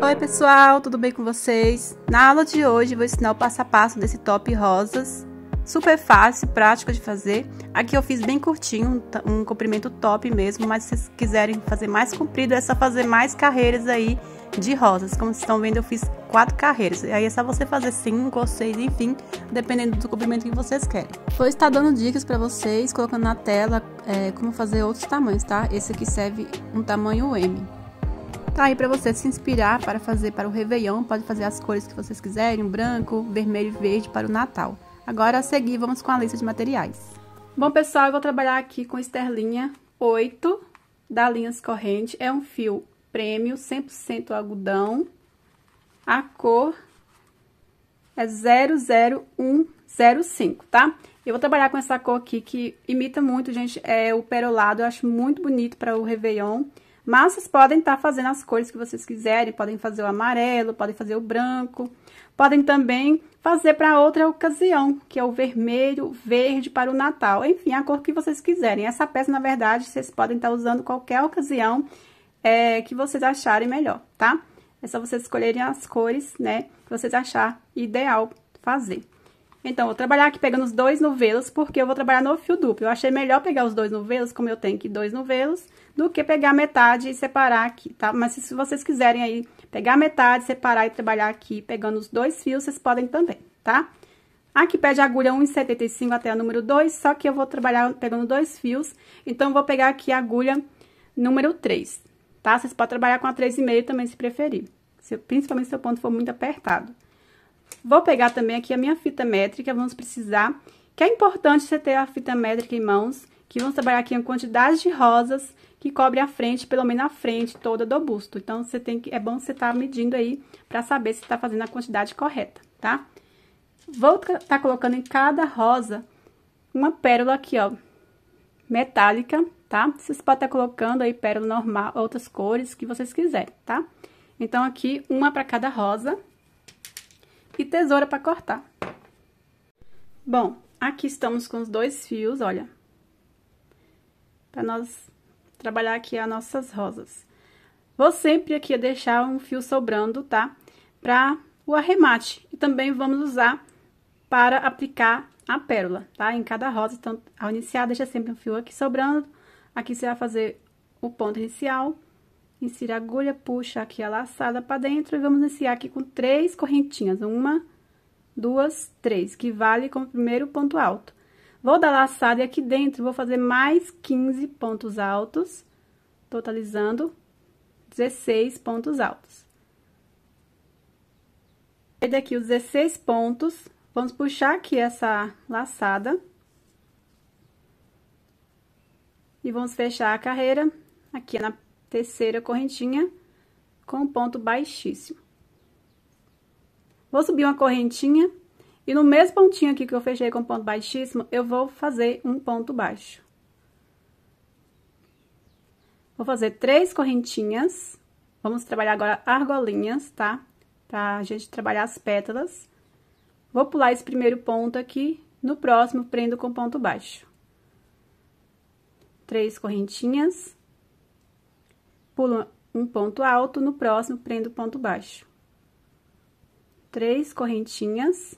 Oi pessoal, tudo bem com vocês? Na aula de hoje vou ensinar o passo a passo desse top rosas, super fácil, prático de fazer. Aqui eu fiz bem curtinho, um, comprimento top mesmo, mas se vocês quiserem fazer mais comprido é só fazer mais carreiras aí de rosas. Como vocês estão vendo eu fiz quatro carreiras, aí é só você fazer cinco ou seis, enfim, dependendo do comprimento que vocês querem. Vou estar tá dando dicas para vocês, colocando na tela é, como fazer outros tamanhos, tá? Esse aqui serve um tamanho M. Tá aí para você se inspirar para fazer para o Réveillon, pode fazer as cores que vocês quiserem, branco, vermelho e verde para o Natal. Agora a seguir vamos com a lista de materiais. Bom pessoal, eu vou trabalhar aqui com esterlinha 8 da Linhas Corrente, é um fio prêmio 100% algodão, a cor é 00105, tá? Eu vou trabalhar com essa cor aqui que imita muito, gente, é o perolado, eu acho muito bonito para o Réveillon. Mas vocês podem estar tá fazendo as cores que vocês quiserem, podem fazer o amarelo, podem fazer o branco, podem também fazer para outra ocasião, que é o vermelho, verde para o Natal, enfim, a cor que vocês quiserem. Essa peça, na verdade, vocês podem estar tá usando qualquer ocasião é, que vocês acharem melhor, tá? É só vocês escolherem as cores, né, que vocês achar ideal fazer. Então, vou trabalhar aqui pegando os dois novelos, porque eu vou trabalhar no fio duplo. Eu achei melhor pegar os dois novelos, como eu tenho aqui dois novelos, do que pegar metade e separar aqui, tá? Mas se vocês quiserem aí pegar metade, separar e trabalhar aqui pegando os dois fios, vocês podem também, tá? Aqui pede agulha 1,75 até a número 2, só que eu vou trabalhar pegando dois fios, então vou pegar aqui a agulha número 3, tá? Vocês podem trabalhar com a 3,5 também, se preferir, se, principalmente se o ponto for muito apertado. Vou pegar também aqui a minha fita métrica, vamos precisar, que é importante você ter a fita métrica em mãos, que vamos trabalhar aqui em quantidade de rosas, que cobre a frente, pelo menos a frente toda do busto. Então, você tem que, é bom você estar tá medindo aí para saber se está fazendo a quantidade correta, tá? Vou estar tá colocando em cada rosa uma pérola aqui, ó, metálica, tá? Vocês podem estar tá colocando aí pérola normal, outras cores que vocês quiserem, tá? Então, aqui, uma para cada rosa e tesoura para cortar. Bom, aqui estamos com os dois fios, olha. Para nós trabalhar aqui as nossas rosas. Vou sempre aqui deixar um fio sobrando, tá? Para o arremate. E também vamos usar para aplicar a pérola, tá? Em cada rosa, então, ao iniciar, deixa sempre um fio aqui sobrando. Aqui você vai fazer o ponto inicial, insira a agulha, puxa aqui a laçada para dentro e vamos iniciar aqui com três correntinhas. Uma, duas, três, que vale como primeiro ponto alto. Vou dar laçada e aqui dentro vou fazer mais 15 pontos altos, totalizando 16 pontos altos. E daqui os 16 pontos, vamos puxar aqui essa laçada. E vamos fechar a carreira aqui na terceira correntinha com um ponto baixíssimo. Vou subir uma correntinha e no mesmo pontinho aqui que eu fechei com ponto baixíssimo, eu vou fazer um ponto baixo. Vou fazer três correntinhas. Vamos trabalhar agora argolinhas, tá? Pra gente trabalhar as pétalas. Vou pular esse primeiro ponto aqui, no próximo prendo com ponto baixo. Três correntinhas. Pulo um ponto alto, no próximo prendo ponto baixo. Três correntinhas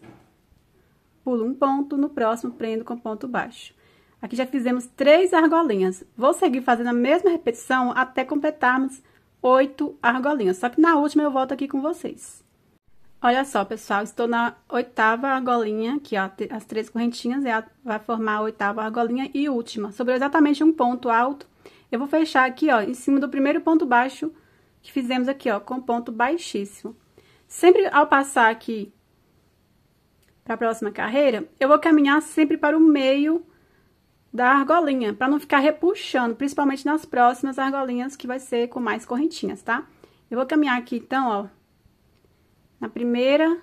pulo um ponto, no próximo prendo com ponto baixo. Aqui já fizemos três argolinhas. Vou seguir fazendo a mesma repetição até completarmos oito argolinhas, só que na última eu volto aqui com vocês. Olha só, pessoal, estou na oitava argolinha, aqui, ó, é as três correntinhas, ela vai formar a oitava argolinha e última. Sobrou exatamente um ponto alto. Eu vou fechar aqui, ó, em cima do primeiro ponto baixo que fizemos aqui, ó, com ponto baixíssimo. Sempre ao passar aqui para a próxima carreira, eu vou caminhar sempre para o meio da argolinha, para não ficar repuxando, principalmente nas próximas argolinhas, que vai ser com mais correntinhas, tá? Eu vou caminhar aqui, então, ó, na primeira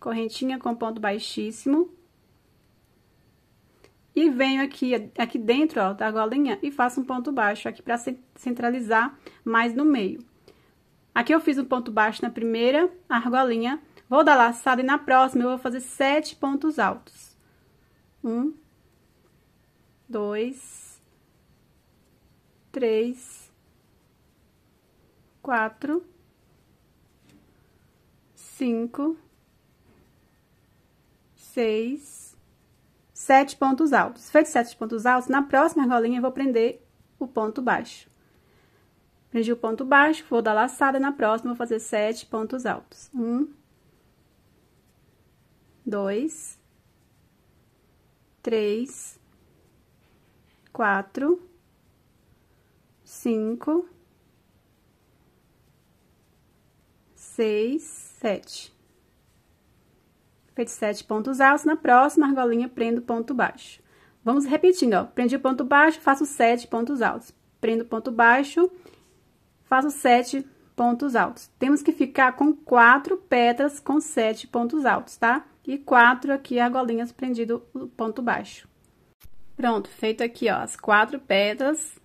correntinha com ponto baixíssimo. E venho aqui, aqui dentro, ó, da argolinha, e faço um ponto baixo aqui para centralizar mais no meio. Aqui eu fiz um ponto baixo na primeira argolinha, Vou dar laçada e na próxima eu vou fazer sete pontos altos. Um, dois, três, quatro, cinco, seis, sete pontos altos. Feito sete pontos altos, na próxima argolinha eu vou prender o ponto baixo. Prendi o ponto baixo, vou dar laçada, na próxima vou fazer sete pontos altos. Um, dois, três, quatro, cinco, seis, sete. Feito sete pontos altos, na próxima argolinha prendo ponto baixo. Vamos repetindo, ó. Prendi o ponto baixo, faço sete pontos altos. Prendo ponto baixo, faço sete pontos altos. Temos que ficar com quatro pétalas com sete pontos altos, tá? E quatro aqui argolinhas prendido o ponto baixo. Pronto, feito aqui, ó, as quatro pedras,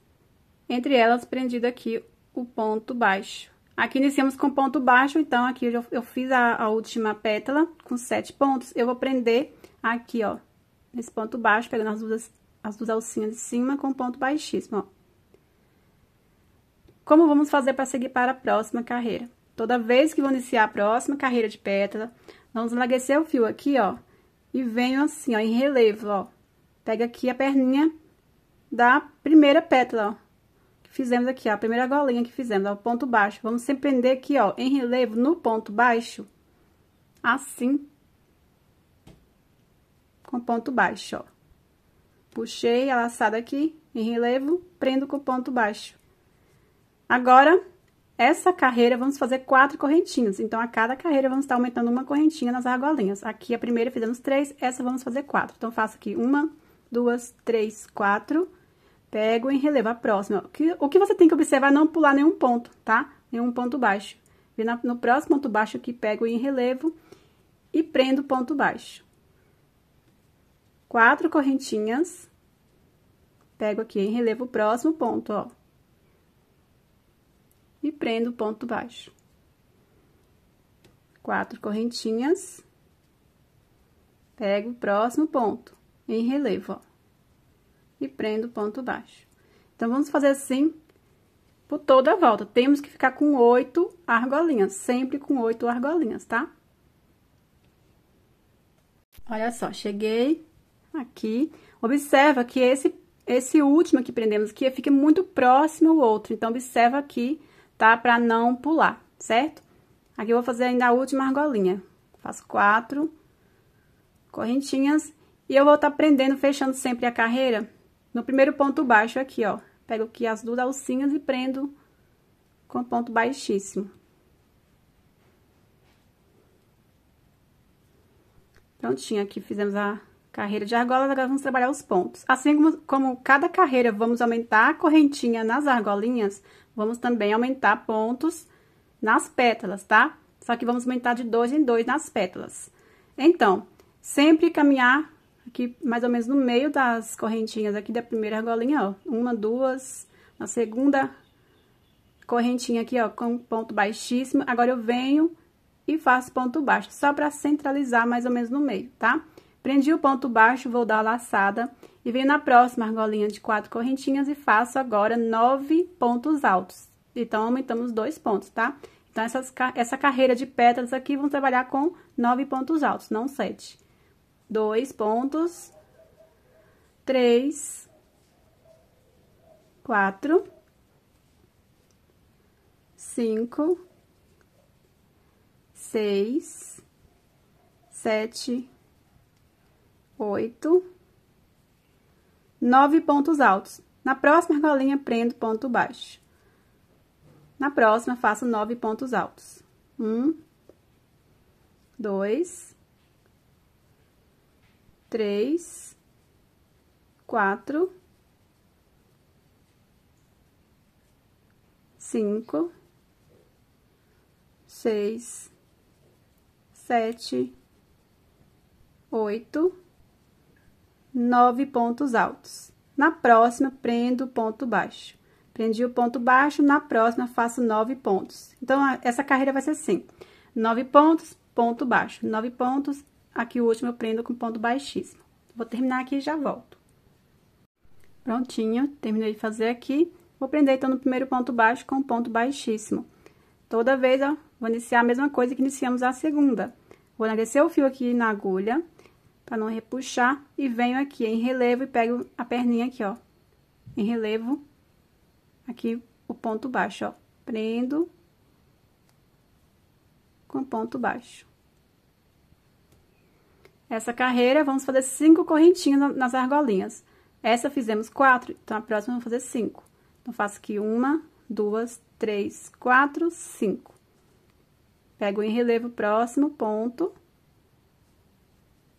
entre elas prendido aqui o ponto baixo. Aqui iniciamos com ponto baixo, então, aqui eu, eu fiz a, a última pétala com sete pontos, eu vou prender aqui, ó, nesse ponto baixo, pegando as duas, as duas alcinhas de cima com ponto baixíssimo, ó. Como vamos fazer para seguir para a próxima carreira? Toda vez que vou iniciar a próxima carreira de pétala, Vamos enlarguecer o fio aqui, ó, e venho assim, ó, em relevo, ó. Pega aqui a perninha da primeira pétala, ó, que fizemos aqui, ó, a primeira golinha que fizemos, ó, ponto baixo. Vamos sempre prender aqui, ó, em relevo no ponto baixo, assim, com ponto baixo, ó. Puxei a laçada aqui, em relevo, prendo com ponto baixo. Agora, essa carreira, vamos fazer quatro correntinhas. Então, a cada carreira, vamos estar aumentando uma correntinha nas argolinhas. Aqui, a primeira fizemos três, essa vamos fazer quatro. Então, faço aqui uma, duas, três, quatro. Pego em relevo a próxima. O que, você tem que observar é não pular nenhum ponto, tá? Nenhum ponto baixo. no próximo ponto baixo aqui, pego em relevo e prendo ponto baixo. Quatro correntinhas. Pego aqui em relevo o próximo ponto, ó e prendo o ponto baixo. Quatro correntinhas, pego o próximo ponto em relevo, ó, e prendo o ponto baixo. Então, vamos fazer assim por toda a volta. Temos que ficar com oito argolinhas, sempre com oito argolinhas, tá? Olha só, cheguei aqui. Observa que esse, esse último que prendemos aqui fica muito próximo ao outro. Então, observa aqui tá? Para não pular, certo? Aqui eu vou fazer ainda a última argolinha. Faço quatro correntinhas e eu vou estar tá prendendo, fechando sempre a carreira no primeiro ponto baixo aqui, ó. Pego aqui as duas alcinhas e prendo com ponto baixíssimo. Prontinho, aqui fizemos a Carreira de argola, agora vamos trabalhar os pontos. Assim como, como cada carreira vamos aumentar a correntinha nas argolinhas, vamos também aumentar pontos nas pétalas, tá? Só que vamos aumentar de dois em dois nas pétalas. Então, sempre caminhar aqui mais ou menos no meio das correntinhas aqui da primeira argolinha, ó. Uma, duas, na segunda correntinha aqui, ó, com ponto baixíssimo. Agora, eu venho e faço ponto baixo, só para centralizar mais ou menos no meio, tá? Tá? Prendi o ponto baixo, vou dar a laçada e venho na próxima argolinha de quatro correntinhas e faço agora nove pontos altos. Então, aumentamos dois pontos, tá? Então, essas, essa carreira de pétalas aqui vão trabalhar com nove pontos altos, não sete. Dois pontos, três, quatro, cinco, seis, sete, oito, nove pontos altos. Na próxima argolinha, prendo ponto baixo. Na próxima, faço nove pontos altos. Um, dois, três, quatro, cinco, seis, sete, oito, nove pontos altos. Na próxima, prendo o ponto baixo. Prendi o ponto baixo, na próxima, faço nove pontos. Então, essa carreira vai ser assim. Nove pontos, ponto baixo. Nove pontos, aqui o último eu prendo com ponto baixíssimo. Vou terminar aqui e já volto. Prontinho, terminei de fazer aqui. Vou prender, então, no primeiro ponto baixo com ponto baixíssimo. Toda vez, ó, vou iniciar a mesma coisa que iniciamos a segunda. Vou enegrecer o fio aqui na agulha, para não repuxar, e venho aqui em relevo e pego a perninha aqui, ó, em relevo, aqui o ponto baixo, ó, prendo com ponto baixo. Essa carreira, vamos fazer cinco correntinhas nas argolinhas. Essa fizemos quatro, então a próxima vamos fazer cinco. Então, faço aqui uma, duas, três, quatro, cinco. Pego em relevo o próximo ponto,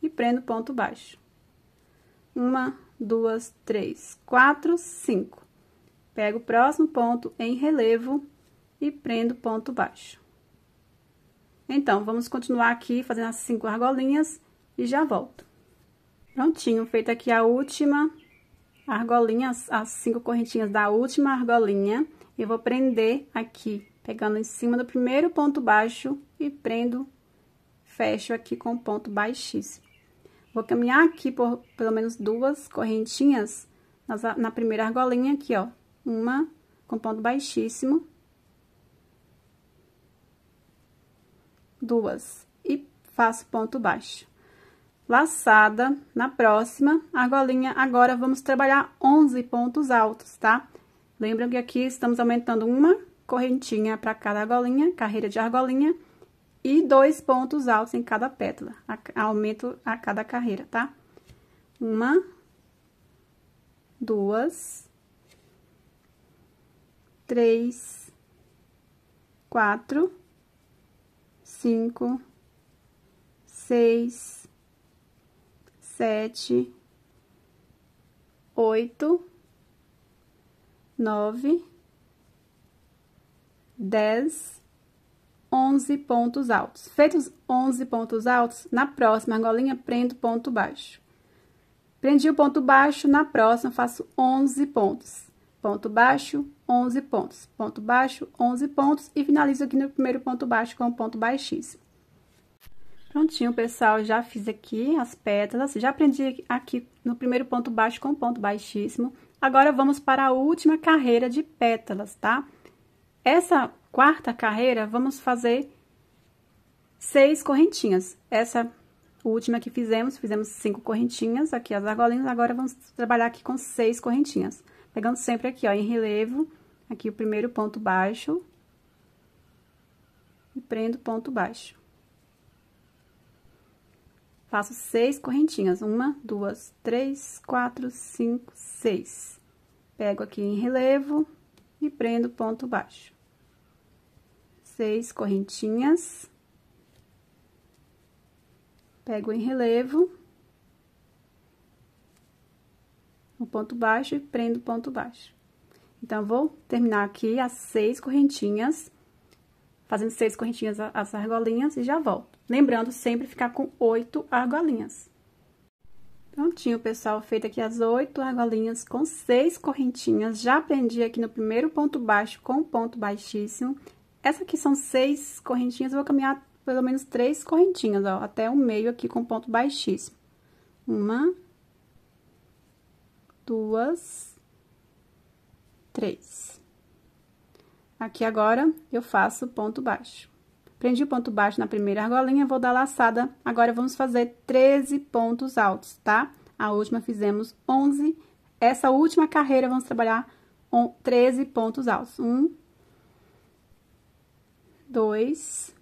e prendo ponto baixo. Uma, duas, três, quatro, cinco. Pego o próximo ponto em relevo e prendo ponto baixo. Então, vamos continuar aqui fazendo as cinco argolinhas e já volto. Prontinho, feita aqui a última argolinha, as cinco correntinhas da última argolinha, eu vou prender aqui, pegando em cima do primeiro ponto baixo e prendo, fecho aqui com ponto baixíssimo. Vou caminhar aqui por pelo menos duas correntinhas nas, na primeira argolinha aqui, ó. Uma com ponto baixíssimo. Duas. E faço ponto baixo. Laçada, na próxima argolinha, agora vamos trabalhar 11 pontos altos, tá? Lembram que aqui estamos aumentando uma correntinha para cada argolinha, carreira de argolinha e dois pontos altos em cada pétala, aumento a cada carreira, tá? Uma, duas, três, quatro, cinco, seis, sete, oito, nove, dez, 11 pontos altos. Feitos 11 pontos altos, na próxima argolinha prendo ponto baixo. Prendi o ponto baixo, na próxima faço 11 pontos. Ponto baixo, 11 pontos. Ponto baixo, 11 pontos e finalizo aqui no primeiro ponto baixo com um ponto baixíssimo. Prontinho, pessoal, já fiz aqui as pétalas, já prendi aqui no primeiro ponto baixo com um ponto baixíssimo. Agora, vamos para a última carreira de pétalas, tá? Essa quarta carreira, vamos fazer seis correntinhas. Essa última que fizemos, fizemos cinco correntinhas aqui as argolinhas, agora vamos trabalhar aqui com seis correntinhas. Pegando sempre aqui, ó, em relevo, aqui o primeiro ponto baixo, e prendo ponto baixo. Faço seis correntinhas, uma, duas, três, quatro, cinco, seis. Pego aqui em relevo e prendo ponto baixo seis correntinhas. Pego em relevo. O ponto baixo e prendo o ponto baixo. Então, vou terminar aqui as seis correntinhas, fazendo seis correntinhas as argolinhas e já volto. Lembrando sempre ficar com oito argolinhas. Prontinho, pessoal, feito aqui as oito argolinhas com seis correntinhas. Já prendi aqui no primeiro ponto baixo com ponto baixíssimo essa aqui são seis correntinhas, eu vou caminhar pelo menos três correntinhas, ó, até o meio aqui com ponto baixíssimo. Uma, duas, três. Aqui agora, eu faço ponto baixo. Prendi o ponto baixo na primeira argolinha, vou dar laçada. Agora, vamos fazer 13 pontos altos, tá? A última fizemos 11. Essa última carreira, vamos trabalhar 13 pontos altos. Um, dois,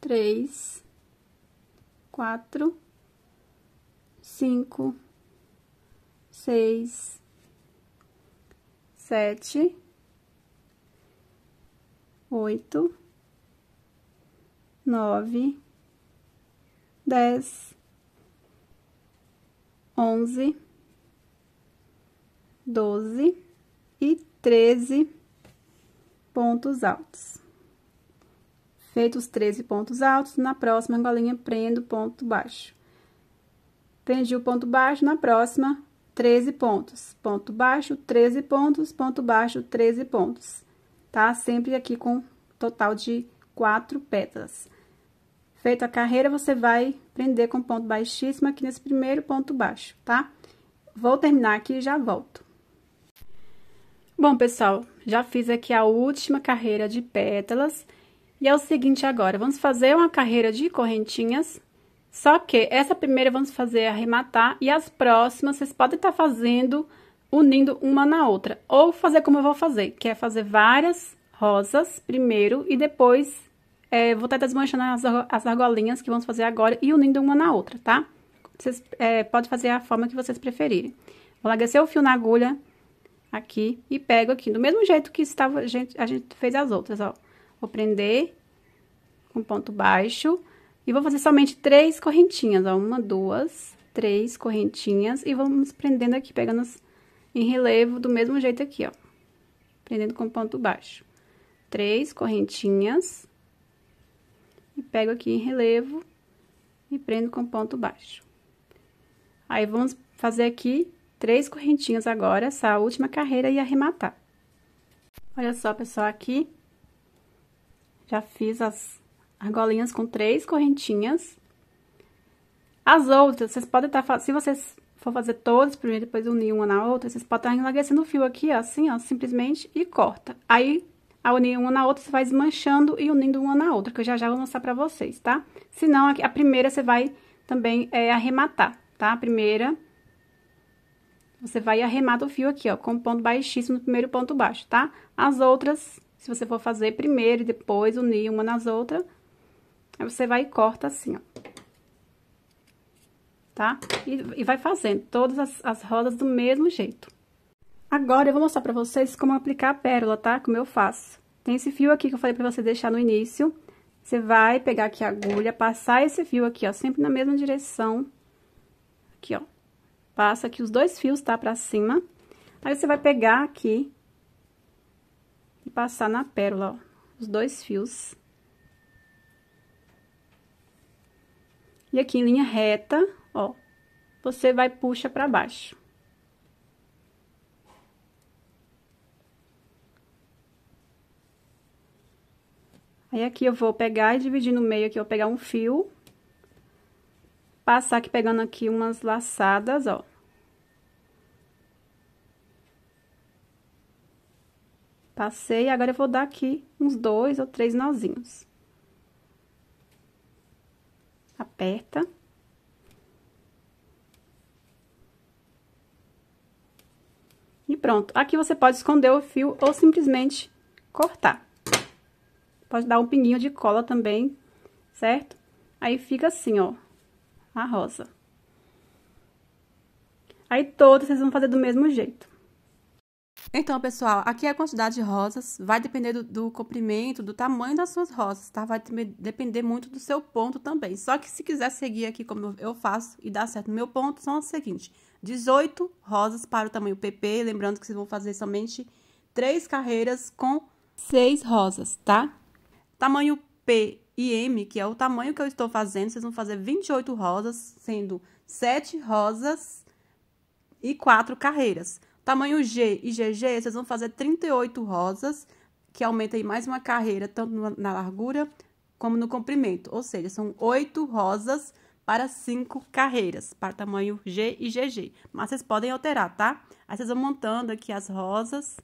três, quatro, cinco, seis, sete, oito, nove, dez, onze, doze e treze pontos altos. Feito os 13 pontos altos, na próxima argolinha prendo ponto baixo. Prendi o ponto baixo, na próxima 13 pontos. Ponto baixo, 13 pontos, ponto baixo, 13 pontos. Tá? Sempre aqui com total de quatro pétalas. Feito a carreira, você vai prender com ponto baixíssimo aqui nesse primeiro ponto baixo, tá? Vou terminar aqui e já volto. Bom, pessoal, já fiz aqui a última carreira de pétalas. E é o seguinte agora, vamos fazer uma carreira de correntinhas, só que essa primeira vamos fazer arrematar e as próximas vocês podem estar tá fazendo unindo uma na outra. Ou fazer como eu vou fazer, que é fazer várias rosas primeiro e depois é, vou estar tá desmanchando as, as, argolinhas que vamos fazer agora e unindo uma na outra, tá? Vocês é, podem fazer a forma que vocês preferirem. Vou largar o fio na agulha, aqui e pego aqui, do mesmo jeito que estava, a gente, a gente fez as outras, ó. Vou prender com ponto baixo e vou fazer somente três correntinhas, ó, uma, duas, três correntinhas e vamos prendendo aqui, pegando em relevo do mesmo jeito aqui, ó. Prendendo com ponto baixo. Três correntinhas e pego aqui em relevo e prendo com ponto baixo. Aí, vamos fazer aqui três correntinhas agora, essa última carreira e arrematar. Olha só, pessoal, aqui já fiz as argolinhas com três correntinhas. As outras, vocês podem estar, tá se vocês for fazer todas primeiro, depois unir uma na outra, vocês podem estar tá enlarguecendo o fio aqui, ó, assim, ó, simplesmente, e corta. Aí, ao unir uma na outra, você vai desmanchando e unindo uma na outra, que eu já já vou mostrar pra vocês, tá? Se não, a primeira você vai também é, arrematar, tá? A primeira você vai arremar do fio aqui, ó, com ponto baixíssimo no primeiro ponto baixo, tá? As outras, se você for fazer primeiro e depois unir uma nas outras, aí você vai e corta assim, ó. Tá? E, e vai fazendo todas as, as rodas do mesmo jeito. Agora, eu vou mostrar pra vocês como aplicar a pérola, tá? Como eu faço. Tem esse fio aqui que eu falei pra você deixar no início. Você vai pegar aqui a agulha, passar esse fio aqui, ó, sempre na mesma direção. Aqui, ó passa aqui os dois fios, tá? Pra cima. Aí, você vai pegar aqui e passar na pérola, ó, os dois fios. E aqui em linha reta, ó, você vai puxa pra baixo. Aí, aqui eu vou pegar e dividir no meio aqui, eu vou pegar um fio passar aqui pegando aqui umas laçadas, ó. Passei, agora eu vou dar aqui uns dois ou três nozinhos. Aperta. E pronto. Aqui você pode esconder o fio ou simplesmente cortar. Pode dar um pinguinho de cola também, certo? Aí fica assim, ó a rosa. Aí todas vocês vão fazer do mesmo jeito. Então, pessoal, aqui é a quantidade de rosas. Vai depender do, do, comprimento, do tamanho das suas rosas, tá? Vai depender muito do seu ponto também. Só que se quiser seguir aqui como eu faço e dar certo no meu ponto, são as seguintes. 18 rosas para o tamanho PP. Lembrando que vocês vão fazer somente três carreiras com seis rosas, tá? Tamanho P e M, que é o tamanho que eu estou fazendo, vocês vão fazer 28 rosas, sendo 7 rosas e 4 carreiras. Tamanho G e GG, vocês vão fazer 38 rosas, que aumenta aí mais uma carreira, tanto na largura como no comprimento. Ou seja, são 8 rosas para 5 carreiras, para tamanho G e GG. Mas vocês podem alterar, tá? Aí vocês vão montando aqui as rosas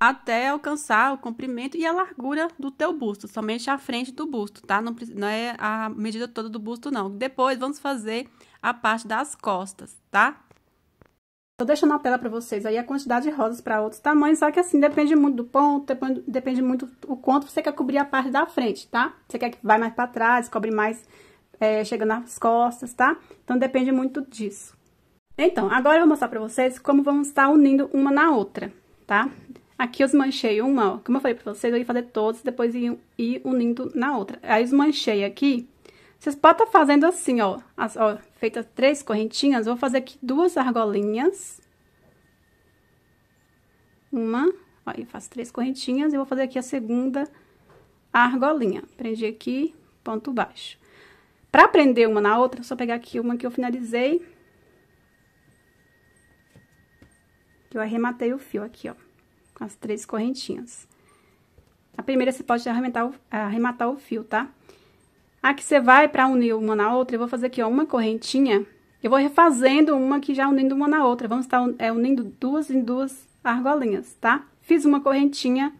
até alcançar o comprimento e a largura do teu busto, somente a frente do busto, tá? Não, não, é a medida toda do busto, não. Depois vamos fazer a parte das costas, tá? Tô deixando na tela para vocês aí a quantidade de rosas para outros tamanhos, só que assim, depende muito do ponto, depende, depende muito o quanto você quer cobrir a parte da frente, tá? Você quer que vai mais para trás, cobre mais, é, chegando nas costas, tá? Então, depende muito disso. Então, agora eu vou mostrar para vocês como vamos estar unindo uma na outra, tá? Aqui eu desmanchei uma, como eu falei pra vocês, eu ia fazer todas, depois ia, ir unindo na outra. Aí, desmanchei aqui. Vocês podem estar tá fazendo assim, ó, as, ó, feitas três correntinhas, vou fazer aqui duas argolinhas. Uma, ó, eu faço três correntinhas e vou fazer aqui a segunda argolinha. Prendi aqui, ponto baixo. Pra prender uma na outra, só pegar aqui uma que eu finalizei. Que eu arrematei o fio aqui, ó as três correntinhas. A primeira você pode arrematar o, arrematar o fio, tá? Aqui você vai pra unir uma na outra, eu vou fazer aqui, ó, uma correntinha. Eu vou refazendo uma aqui já unindo uma na outra. Vamos estar é, unindo duas em duas argolinhas, tá? Fiz uma correntinha,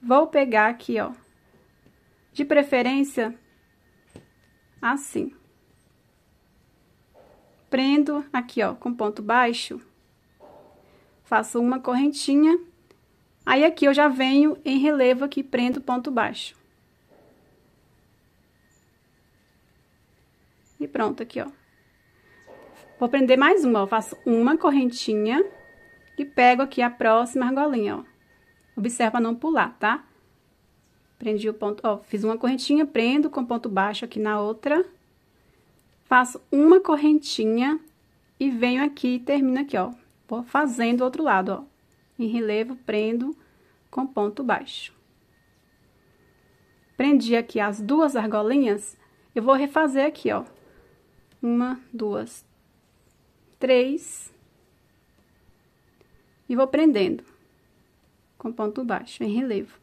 vou pegar aqui, ó, de preferência, assim. Prendo aqui, ó, com ponto baixo, faço uma correntinha Aí aqui eu já venho em relevo aqui, prendo ponto baixo. E pronto, aqui, ó. Vou prender mais uma, ó. Faço uma correntinha e pego aqui a próxima argolinha, ó. Observa não pular, tá? Prendi o ponto, ó, fiz uma correntinha, prendo com ponto baixo aqui na outra. Faço uma correntinha e venho aqui e termino aqui, ó. Vou fazendo o outro lado, ó em relevo, prendo com ponto baixo. Prendi aqui as duas argolinhas, eu vou refazer aqui, ó. Uma, duas, três. E vou prendendo com ponto baixo, em relevo.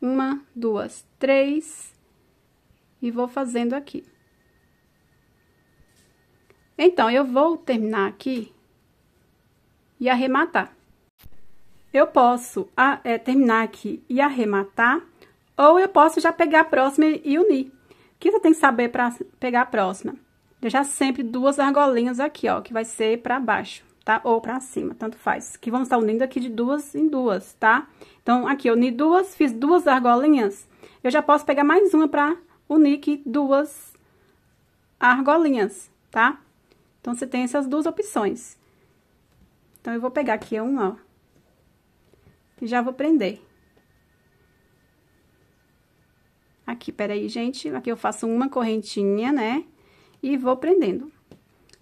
Uma, duas, três. E vou fazendo aqui. Então, eu vou terminar aqui e arrematar. Eu posso a, é, terminar aqui e arrematar, ou eu posso já pegar a próxima e unir. O que você tem que saber para pegar a próxima? Deixar sempre duas argolinhas aqui, ó, que vai ser para baixo, tá? Ou para cima, tanto faz. Que vamos estar unindo aqui de duas em duas, tá? Então, aqui eu uni duas, fiz duas argolinhas. Eu já posso pegar mais uma para unir aqui duas argolinhas, tá? Então, você tem essas duas opções. Então, eu vou pegar aqui uma, ó e já vou prender. Aqui, peraí, gente, aqui eu faço uma correntinha, né, e vou prendendo.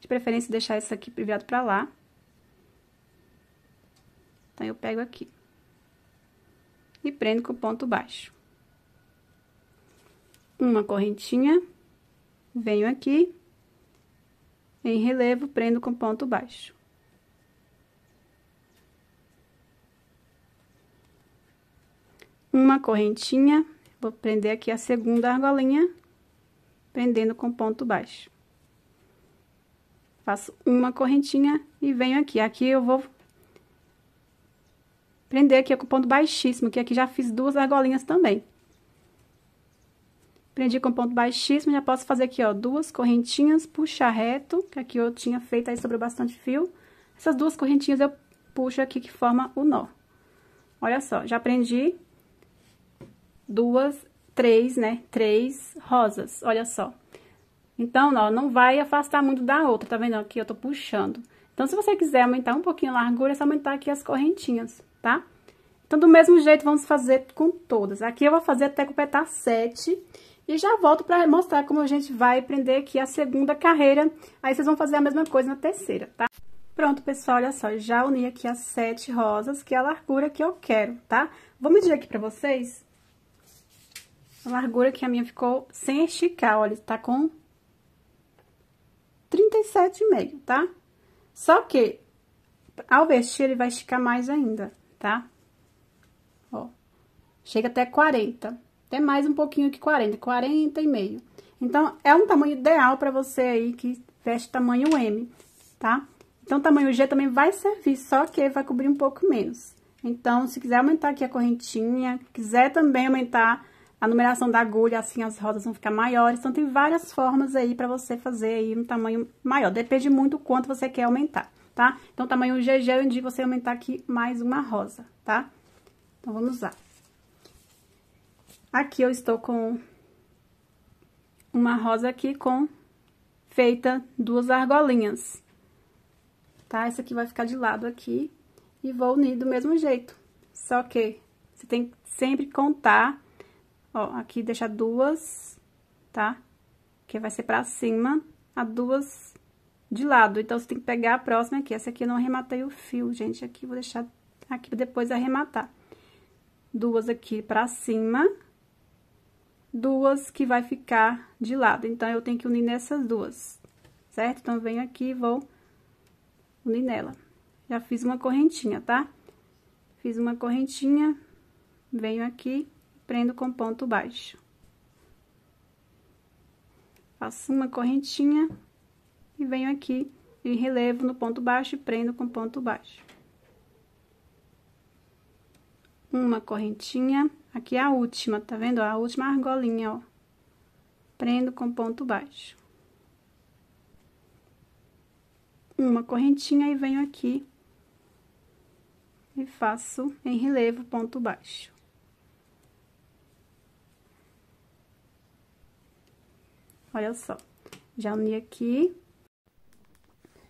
De preferência, deixar essa aqui virado pra lá. Então, eu pego aqui. E prendo com ponto baixo. Uma correntinha, venho aqui, em relevo, prendo com ponto baixo. uma correntinha, vou prender aqui a segunda argolinha, prendendo com ponto baixo. Faço uma correntinha e venho aqui. Aqui eu vou prender aqui com ponto baixíssimo, que aqui já fiz duas argolinhas também. Prendi com ponto baixíssimo, já posso fazer aqui, ó, duas correntinhas, puxar reto, que aqui eu tinha feito, aí sobrou bastante fio. Essas duas correntinhas eu puxo aqui que forma o nó. Olha só, já prendi duas, três, né? Três rosas, olha só. Então, ó, não vai afastar muito da outra, tá vendo? Aqui eu tô puxando. Então, se você quiser aumentar um pouquinho a largura, é só aumentar aqui as correntinhas, tá? Então, do mesmo jeito, vamos fazer com todas. Aqui eu vou fazer até completar sete. E já volto pra mostrar como a gente vai prender aqui a segunda carreira. Aí, vocês vão fazer a mesma coisa na terceira, tá? Pronto, pessoal, olha só, já uni aqui as sete rosas, que é a largura que eu quero, tá? Vou medir aqui pra vocês a largura que a minha ficou sem esticar, olha, tá com 37,5, tá? Só que, ao vestir, ele vai esticar mais ainda, tá? Ó, chega até 40, até mais um pouquinho que 40, 40 e meio. Então, é um tamanho ideal para você aí que veste tamanho M, tá? Então, tamanho G também vai servir, só que vai cobrir um pouco menos. Então, se quiser aumentar aqui a correntinha, quiser também aumentar a numeração da agulha, assim as rodas vão ficar maiores. Então, tem várias formas aí para você fazer aí um tamanho maior. Depende muito quanto você quer aumentar, tá? Então, tamanho GG, eu indico você aumentar aqui mais uma rosa, tá? Então, vamos lá. Aqui eu estou com uma rosa aqui com feita duas argolinhas, tá? Essa aqui vai ficar de lado aqui e vou unir do mesmo jeito. Só que você tem que sempre contar Ó, aqui deixa duas, tá? Que vai ser pra cima, a duas de lado. Então, você tem que pegar a próxima aqui. Essa aqui eu não arrematei o fio, gente. Aqui, vou deixar aqui depois arrematar. Duas aqui pra cima, duas que vai ficar de lado. Então, eu tenho que unir nessas duas, certo? Então, venho aqui e vou unir nela. Já fiz uma correntinha, tá? Fiz uma correntinha, venho aqui prendo com ponto baixo. Faço uma correntinha e venho aqui e relevo no ponto baixo e prendo com ponto baixo. Uma correntinha, aqui é a última, tá vendo? A última argolinha, ó. Prendo com ponto baixo. Uma correntinha e venho aqui e faço em relevo ponto baixo. Olha só, já uni aqui.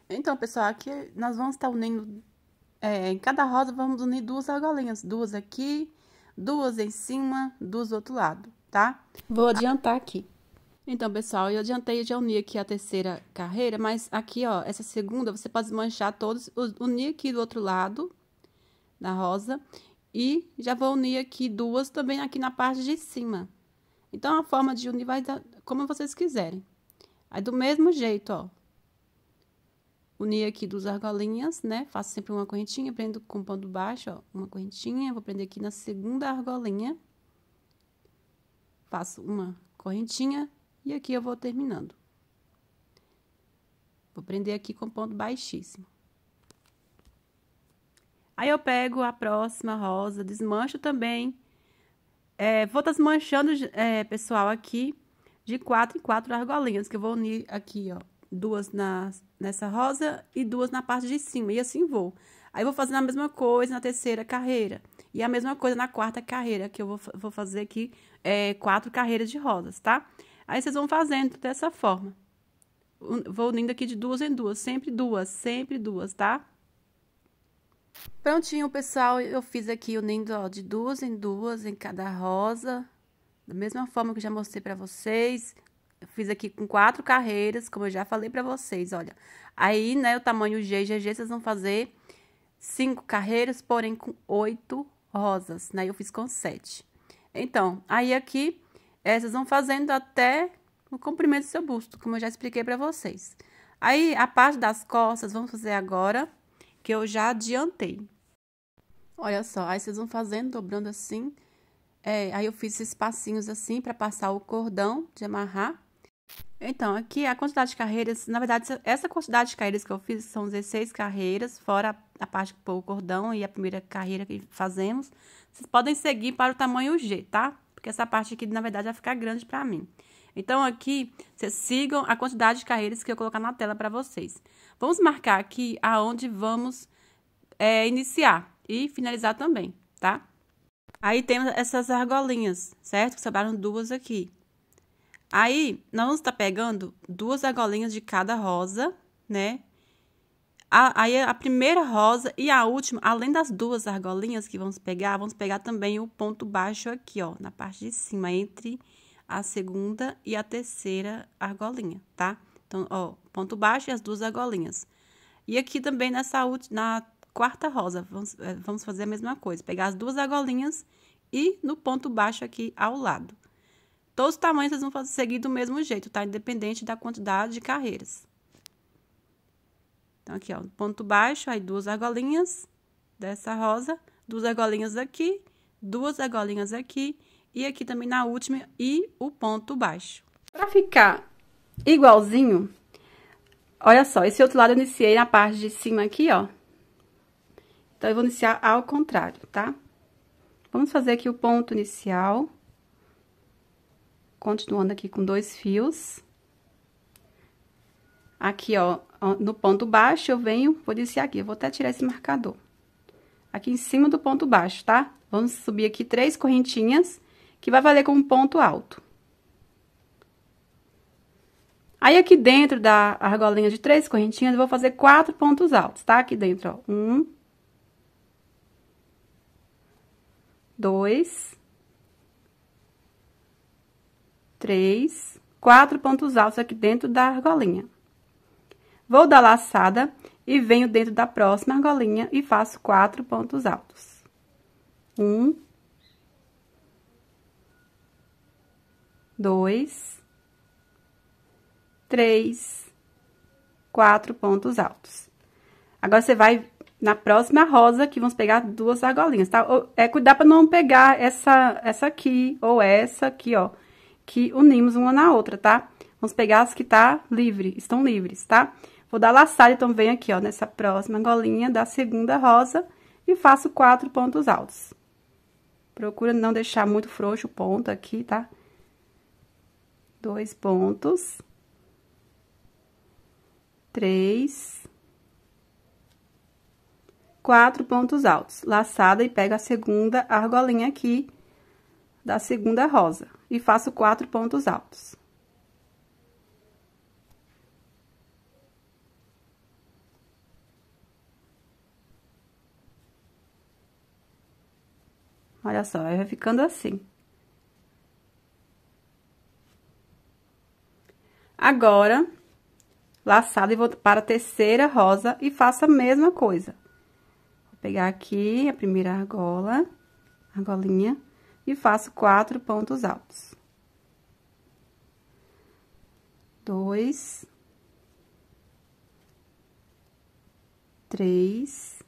Então, pessoal, aqui nós vamos estar unindo, é, em cada rosa, vamos unir duas argolinhas. Duas aqui, duas em cima, duas do outro lado, tá? Vou adiantar aqui. Então, pessoal, eu adiantei já unir aqui a terceira carreira, mas aqui, ó, essa segunda, você pode manchar todos, unir aqui do outro lado, na rosa, e já vou unir aqui duas também aqui na parte de cima. Então, é a forma de unir vai dar como vocês quiserem. Aí, do mesmo jeito, ó. Unir aqui duas argolinhas, né? Faço sempre uma correntinha, prendo com o ponto baixo, ó. Uma correntinha, vou prender aqui na segunda argolinha. Faço uma correntinha e aqui eu vou terminando. Vou prender aqui com ponto baixíssimo. Aí, eu pego a próxima rosa, desmancho também é, vou tá desmanchando, é, pessoal, aqui de quatro em quatro argolinhas, que eu vou unir aqui, ó, duas na, nessa rosa e duas na parte de cima, e assim vou. Aí, vou fazendo a mesma coisa na terceira carreira, e a mesma coisa na quarta carreira, que eu vou, vou fazer aqui é, quatro carreiras de rosas, tá? Aí, vocês vão fazendo dessa forma. Vou unindo aqui de duas em duas, sempre duas, sempre duas, tá? Prontinho, pessoal, eu fiz aqui unindo ó, de duas em duas em cada rosa, da mesma forma que já mostrei para vocês. Eu fiz aqui com quatro carreiras, como eu já falei para vocês, olha. Aí, né, o tamanho G, GG, vocês vão fazer cinco carreiras, porém com oito rosas, né? Eu fiz com sete. Então, aí aqui, é, vocês vão fazendo até o comprimento do seu busto, como eu já expliquei para vocês. Aí, a parte das costas, vamos fazer agora que eu já adiantei. Olha só, aí vocês vão fazendo, dobrando assim. É, aí eu fiz esses passinhos assim para passar o cordão de amarrar. Então, aqui é a quantidade de carreiras, na verdade, essa quantidade de carreiras que eu fiz são 16 carreiras, fora a parte que pôr o cordão e a primeira carreira que fazemos. Vocês podem seguir para o tamanho G, tá? Porque essa parte aqui, na verdade, vai ficar grande para mim. Então, aqui, vocês sigam a quantidade de carreiras que eu colocar na tela para vocês. Vamos marcar aqui aonde vamos é, iniciar e finalizar também, tá? Aí temos essas argolinhas, certo? Que sobraram duas aqui. Aí, nós vamos estar tá pegando duas argolinhas de cada rosa, né? aí, a primeira rosa e a última, além das duas argolinhas que vamos pegar, vamos pegar também o ponto baixo aqui, ó, na parte de cima, entre a segunda e a terceira argolinha, tá? Então, ó, ponto baixo e as duas argolinhas. E aqui também nessa na quarta rosa, vamos, eh, vamos fazer a mesma coisa. Pegar as duas argolinhas e no ponto baixo aqui ao lado. Todos os tamanhos vocês vão seguir do mesmo jeito, tá? Independente da quantidade de carreiras. Então, aqui, ó, ponto baixo, aí duas argolinhas dessa rosa, duas argolinhas aqui, duas argolinhas aqui e aqui também na última e o ponto baixo. Para ficar igualzinho, olha só, esse outro lado eu iniciei na parte de cima aqui, ó. Então, eu vou iniciar ao contrário, tá? Vamos fazer aqui o ponto inicial. Continuando aqui com dois fios. Aqui, ó, no ponto baixo, eu venho, vou iniciar aqui, eu vou até tirar esse marcador. Aqui em cima do ponto baixo, tá? Vamos subir aqui três correntinhas que vai valer como ponto alto. Aí, aqui dentro da argolinha de três correntinhas, eu vou fazer quatro pontos altos, tá? Aqui dentro, ó. Um. Dois. Três. Quatro pontos altos aqui dentro da argolinha. Vou dar laçada e venho dentro da próxima argolinha e faço quatro pontos altos. Um. dois, três, quatro pontos altos. Agora, você vai na próxima rosa, que vamos pegar duas argolinhas, tá? É cuidar pra não pegar essa, essa aqui, ou essa aqui, ó, que unimos uma na outra, tá? Vamos pegar as que tá livre, estão livres, tá? Vou dar laçada, então, vem aqui, ó, nessa próxima argolinha da segunda rosa e faço quatro pontos altos. Procura não deixar muito frouxo o ponto aqui, tá? dois pontos, três, quatro pontos altos, laçada e pego a segunda argolinha aqui da segunda rosa e faço quatro pontos altos. Olha só, vai ficando assim. Agora, laçado e vou para a terceira rosa e faço a mesma coisa. Vou pegar aqui a primeira argola, argolinha, e faço quatro pontos altos. Dois. Três.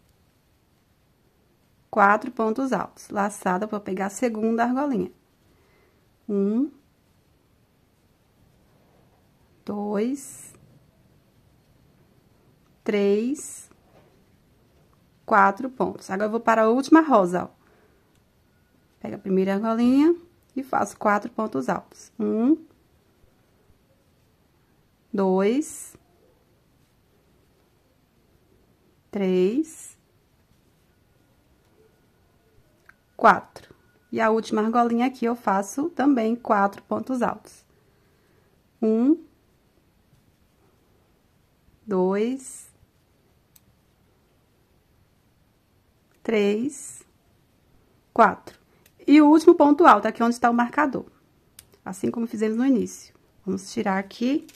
Quatro pontos altos. Laçada, vou pegar a segunda argolinha. Um dois, três, quatro pontos. Agora, eu vou para a última rosa, ó. Pega a primeira argolinha e faço quatro pontos altos. Um, dois, três, quatro. E a última argolinha aqui eu faço também quatro pontos altos. Um, dois, três, quatro. E o último ponto alto, aqui onde está o marcador, assim como fizemos no início. Vamos tirar aqui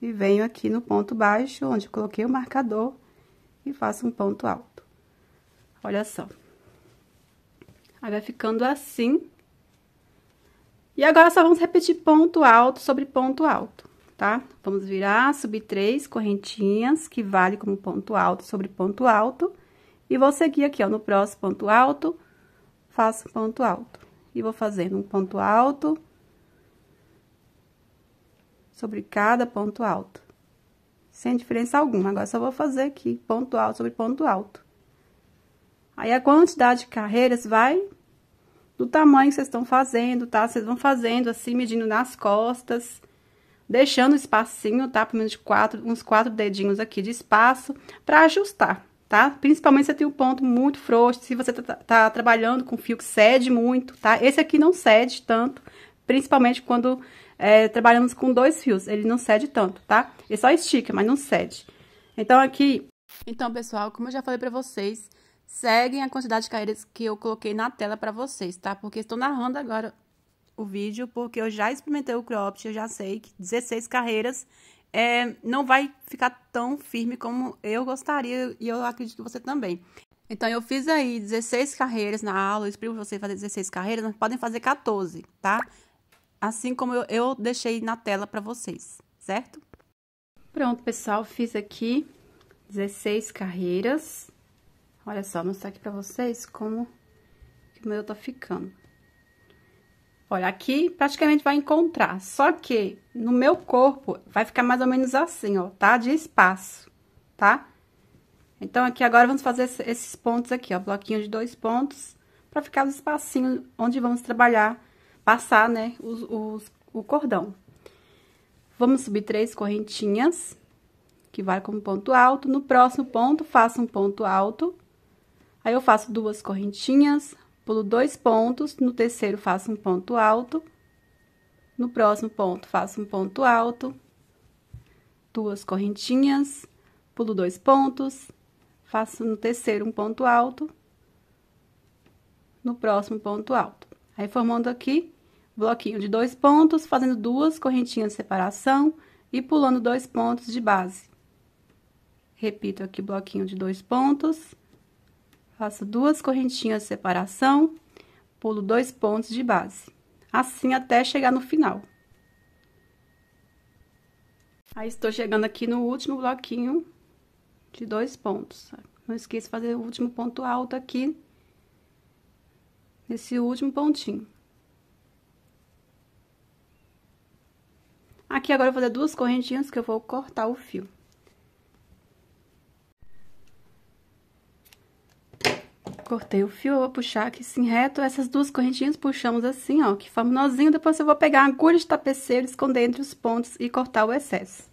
e venho aqui no ponto baixo, onde coloquei o marcador, e faço um ponto alto. Olha só. Aí, vai ficando assim. E agora, só vamos repetir ponto alto sobre ponto alto tá? Vamos virar, subir três correntinhas, que vale como ponto alto sobre ponto alto. E vou seguir aqui, ó, no próximo ponto alto, faço ponto alto. E vou fazendo um ponto alto sobre cada ponto alto. Sem diferença alguma, agora só vou fazer aqui, ponto alto sobre ponto alto. Aí, a quantidade de carreiras vai do tamanho que vocês estão fazendo, tá? Vocês vão fazendo assim, medindo nas costas deixando espacinho, tá? Pelo menos quatro, uns quatro dedinhos aqui de espaço para ajustar, tá? Principalmente se tem um ponto muito frouxo, se você tá, tá, tá, trabalhando com fio que cede muito, tá? Esse aqui não cede tanto, principalmente quando é, trabalhamos com dois fios, ele não cede tanto, tá? Ele é só estica, mas não cede. Então, aqui... Então, pessoal, como eu já falei pra vocês, seguem a quantidade de carreiras que eu coloquei na tela pra vocês, tá? Porque estou narrando agora o vídeo, porque eu já experimentei o cropped, eu já sei que 16 carreiras é, não vai ficar tão firme como eu gostaria e eu acredito que você também. Então, eu fiz aí 16 carreiras na aula, eu explico pra você fazer 16 carreiras, mas podem fazer 14, tá? Assim como eu, eu deixei na tela para vocês, certo? Pronto, pessoal, fiz aqui 16 carreiras. Olha só, mostrar aqui pra vocês como que o meu tá ficando. Olha, aqui praticamente vai encontrar, só que no meu corpo vai ficar mais ou menos assim, ó, tá? De espaço, tá? Então, aqui agora vamos fazer esses pontos aqui, ó, bloquinho de dois pontos, pra ficar no espacinho onde vamos trabalhar, passar, né, os, os, o cordão. Vamos subir três correntinhas, que vai como ponto alto. No próximo ponto, faço um ponto alto, aí eu faço duas correntinhas, pulo dois pontos, no terceiro faço um ponto alto, no próximo ponto faço um ponto alto, duas correntinhas, pulo dois pontos, faço no terceiro um ponto alto, no próximo ponto alto. Aí, formando aqui, bloquinho de dois pontos, fazendo duas correntinhas de separação e pulando dois pontos de base. Repito aqui, bloquinho de dois pontos, Faço duas correntinhas de separação, pulo dois pontos de base, assim até chegar no final. Aí, estou chegando aqui no último bloquinho de dois pontos. Não esqueça de fazer o último ponto alto aqui, nesse último pontinho. Aqui agora eu vou fazer duas correntinhas que eu vou cortar o fio. Cortei o fio, eu vou puxar aqui assim reto. Essas duas correntinhas puxamos assim, ó, que forma um nozinho. Depois eu vou pegar a agulha de tapeceiro, esconder entre os pontos e cortar o excesso.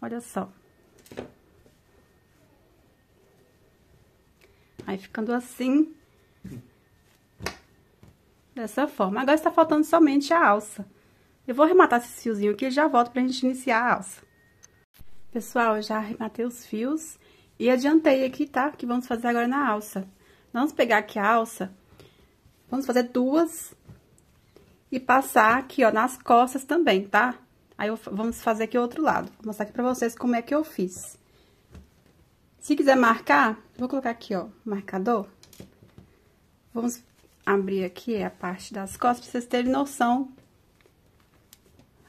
Olha só. Aí, ficando assim, dessa forma. Agora, está faltando somente a alça. Eu vou arrematar esse fiozinho aqui e já volto pra gente iniciar a alça. Pessoal, eu já arrematei os fios. E adiantei aqui, tá? Que vamos fazer agora na alça. Vamos pegar aqui a alça, vamos fazer duas e passar aqui, ó, nas costas também, tá? Aí, eu, vamos fazer aqui o outro lado. Vou mostrar aqui pra vocês como é que eu fiz. Se quiser marcar, vou colocar aqui, ó, marcador. Vamos abrir aqui é a parte das costas, pra vocês terem noção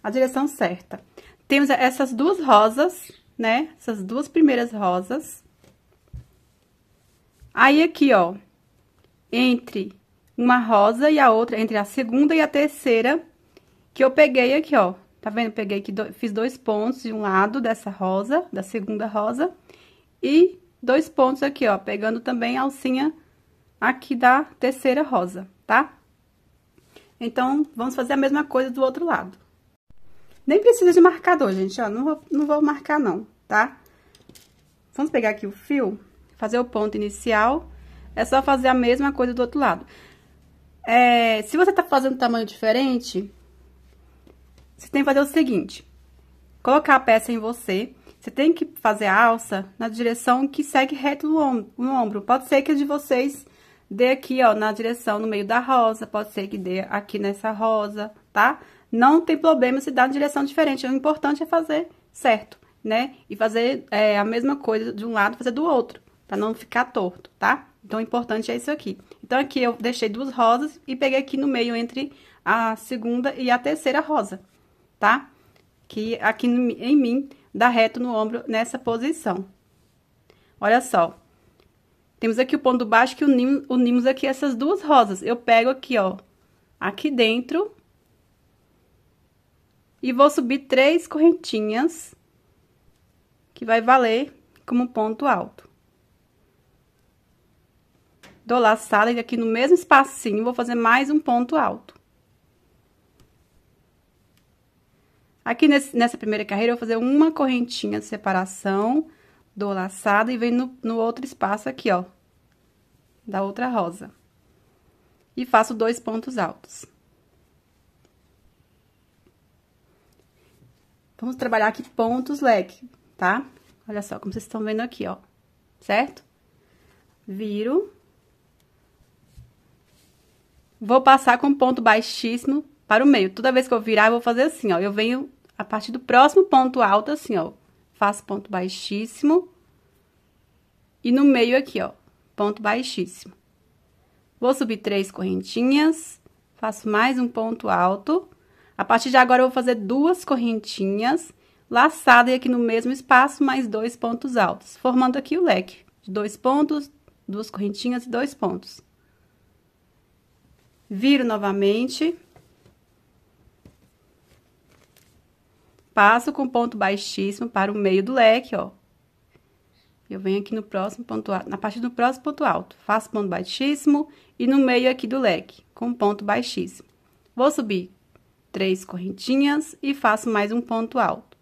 a direção certa. Temos essas duas rosas né? Essas duas primeiras rosas. Aí, aqui, ó, entre uma rosa e a outra, entre a segunda e a terceira, que eu peguei aqui, ó. Tá vendo? Peguei aqui, do, fiz dois pontos de um lado dessa rosa, da segunda rosa, e dois pontos aqui, ó, pegando também a alcinha aqui da terceira rosa, tá? Então, vamos fazer a mesma coisa do outro lado. Nem precisa de marcador, gente, ó, não vou, não vou marcar não, tá? Vamos pegar aqui o fio, fazer o ponto inicial, é só fazer a mesma coisa do outro lado. É, se você tá fazendo tamanho diferente, você tem que fazer o seguinte, colocar a peça em você, você tem que fazer a alça na direção que segue reto o, om ombro. Pode ser que de vocês dê aqui, ó, na direção no meio da rosa, pode ser que dê aqui nessa rosa, tá? Tá? não tem problema se dar em direção diferente. O importante é fazer certo, né? E fazer é, a mesma coisa de um lado, fazer do outro, para não ficar torto, tá? Então, o importante é isso aqui. Então, aqui eu deixei duas rosas e peguei aqui no meio entre a segunda e a terceira rosa, tá? Que aqui em mim dá reto no ombro nessa posição. Olha só. Temos aqui o ponto baixo que unimos aqui essas duas rosas. Eu pego aqui, ó, aqui dentro e vou subir três correntinhas, que vai valer como ponto alto. Dou laçada e aqui no mesmo espacinho vou fazer mais um ponto alto. Aqui nesse, nessa primeira carreira eu vou fazer uma correntinha de separação, dou laçada e venho no, no outro espaço aqui, ó, da outra rosa. E faço dois pontos altos. Vamos trabalhar aqui pontos leque, tá? Olha só, como vocês estão vendo aqui, ó. Certo? Viro. Vou passar com ponto baixíssimo para o meio. Toda vez que eu virar, eu vou fazer assim, ó. Eu venho a partir do próximo ponto alto, assim, ó. Faço ponto baixíssimo. E no meio aqui, ó. Ponto baixíssimo. Vou subir três correntinhas. Faço mais um ponto alto a partir de agora, eu vou fazer duas correntinhas laçada e aqui no mesmo espaço, mais dois pontos altos, formando aqui o leque. De dois pontos, duas correntinhas e dois pontos. Viro novamente. Passo com ponto baixíssimo para o meio do leque, ó. Eu venho aqui no próximo ponto alto, na parte do próximo ponto alto. Faço ponto baixíssimo e no meio aqui do leque, com ponto baixíssimo. Vou subir três correntinhas e faço mais um ponto alto.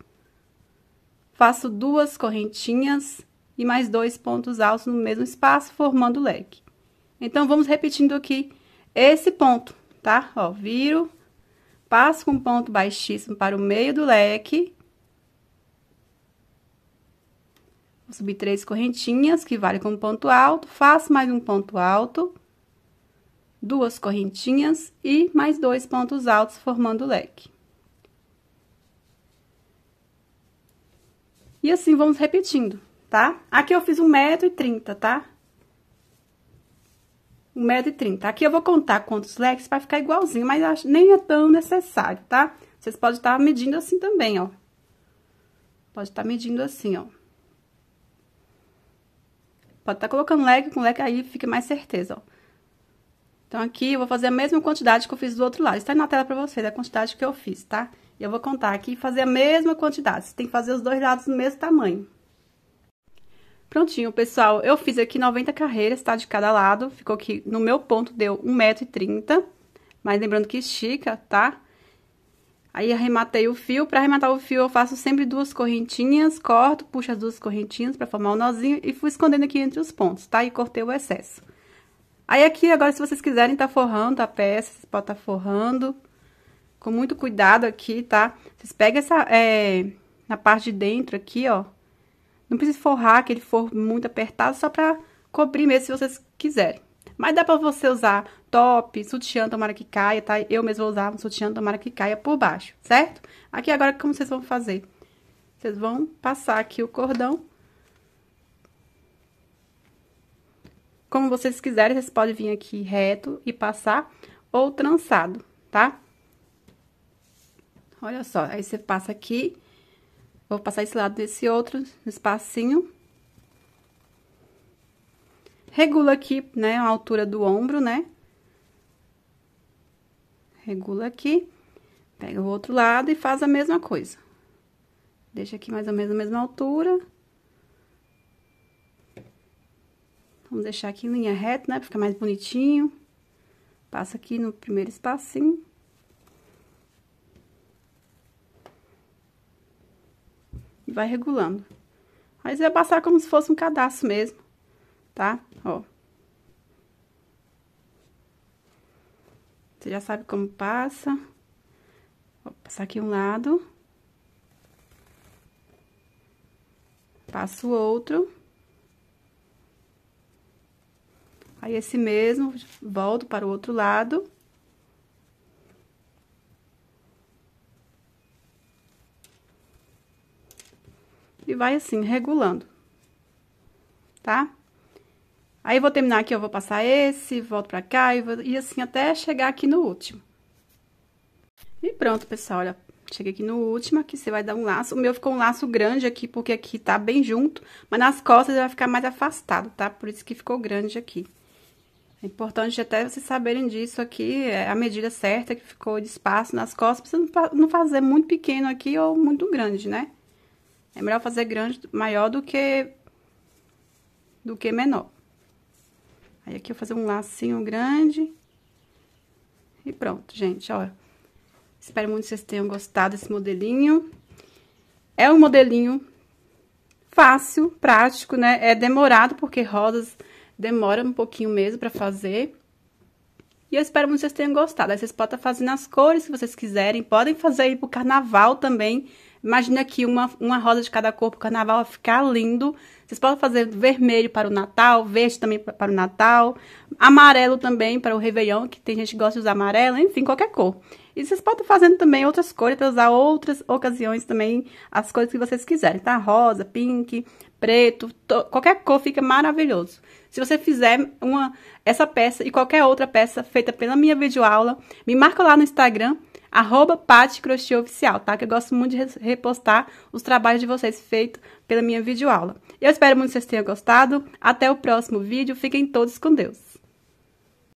Faço duas correntinhas e mais dois pontos altos no mesmo espaço, formando o leque. Então, vamos repetindo aqui esse ponto, tá? Ó, viro, passo com um ponto baixíssimo para o meio do leque. Vou subir três correntinhas, que vale como ponto alto, faço mais um ponto alto duas correntinhas e mais dois pontos altos formando o leque. E assim vamos repetindo, tá? Aqui eu fiz um metro e trinta, tá? Um metro e trinta. Aqui eu vou contar quantos leques para ficar igualzinho, mas acho, nem é tão necessário, tá? Vocês podem estar medindo assim também, ó. Pode estar medindo assim, ó. Pode estar colocando leque com leque, aí fica mais certeza, ó. Então, aqui eu vou fazer a mesma quantidade que eu fiz do outro lado. Está aí na tela para vocês a quantidade que eu fiz, tá? E eu vou contar aqui e fazer a mesma quantidade. Você tem que fazer os dois lados do mesmo tamanho. Prontinho, pessoal. Eu fiz aqui 90 carreiras, tá? De cada lado. Ficou aqui, no meu ponto, deu 1,30m. Mas lembrando que estica, tá? Aí, arrematei o fio. Para arrematar o fio, eu faço sempre duas correntinhas, corto, puxo as duas correntinhas para formar o um nozinho e fui escondendo aqui entre os pontos, tá? E cortei o excesso. Aí aqui, agora, se vocês quiserem tá forrando a peça, vocês podem tá forrando. Com muito cuidado aqui, tá? Vocês pegam essa, é, na parte de dentro aqui, ó. Não precisa forrar, aquele forro muito apertado, só pra cobrir mesmo, se vocês quiserem. Mas dá pra você usar top, sutiã, tomara que caia, tá? Eu mesmo vou usar um sutiã, tomara que caia por baixo, certo? Aqui agora, como vocês vão fazer? Vocês vão passar aqui o cordão Como vocês quiserem, vocês podem vir aqui reto e passar ou trançado, tá? Olha só, aí você passa aqui, vou passar esse lado desse outro espacinho. Regula aqui, né, a altura do ombro, né? Regula aqui, pega o outro lado e faz a mesma coisa. Deixa aqui mais ou menos a mesma altura. Vamos deixar aqui em linha reta, né? Pra ficar mais bonitinho. Passa aqui no primeiro espacinho. E vai regulando. Mas vai passar como se fosse um cadastro mesmo, tá? Ó. Você já sabe como passa. Vou passar aqui um lado. Passo o outro. Aí, esse mesmo, volto para o outro lado. E vai assim, regulando, tá? Aí, vou terminar aqui, eu vou passar esse, volto pra cá e, vou, e assim até chegar aqui no último. E pronto, pessoal, olha, cheguei aqui no último, aqui você vai dar um laço. O meu ficou um laço grande aqui, porque aqui tá bem junto, mas nas costas vai ficar mais afastado, tá? Por isso que ficou grande aqui importante até vocês saberem disso aqui, é a medida certa que ficou de espaço nas costas, precisa não fazer muito pequeno aqui ou muito grande, né? É melhor fazer grande, maior do que, do que menor. Aí, aqui eu vou fazer um lacinho grande. E pronto, gente, ó. Espero muito que vocês tenham gostado desse modelinho. É um modelinho fácil, prático, né? É demorado, porque rosas demora um pouquinho mesmo para fazer. E eu espero que vocês tenham gostado. Aí vocês podem estar fazendo as cores que vocês quiserem, podem fazer aí pro carnaval também. Imagina aqui uma, uma rosa de cada cor pro carnaval, vai ficar lindo. Vocês podem fazer vermelho para o Natal, verde também para o Natal, amarelo também para o Réveillon, que tem gente que gosta de usar amarelo, enfim, qualquer cor. E vocês podem fazer também outras cores para usar outras ocasiões também, as cores que vocês quiserem, tá? Rosa, pink, preto, qualquer cor fica maravilhoso. Se você fizer uma, essa peça e qualquer outra peça feita pela minha videoaula, me marca lá no Instagram, arroba Oficial, tá? Que eu gosto muito de repostar os trabalhos de vocês feitos pela minha videoaula. Eu espero muito que vocês tenham gostado. Até o próximo vídeo. Fiquem todos com Deus.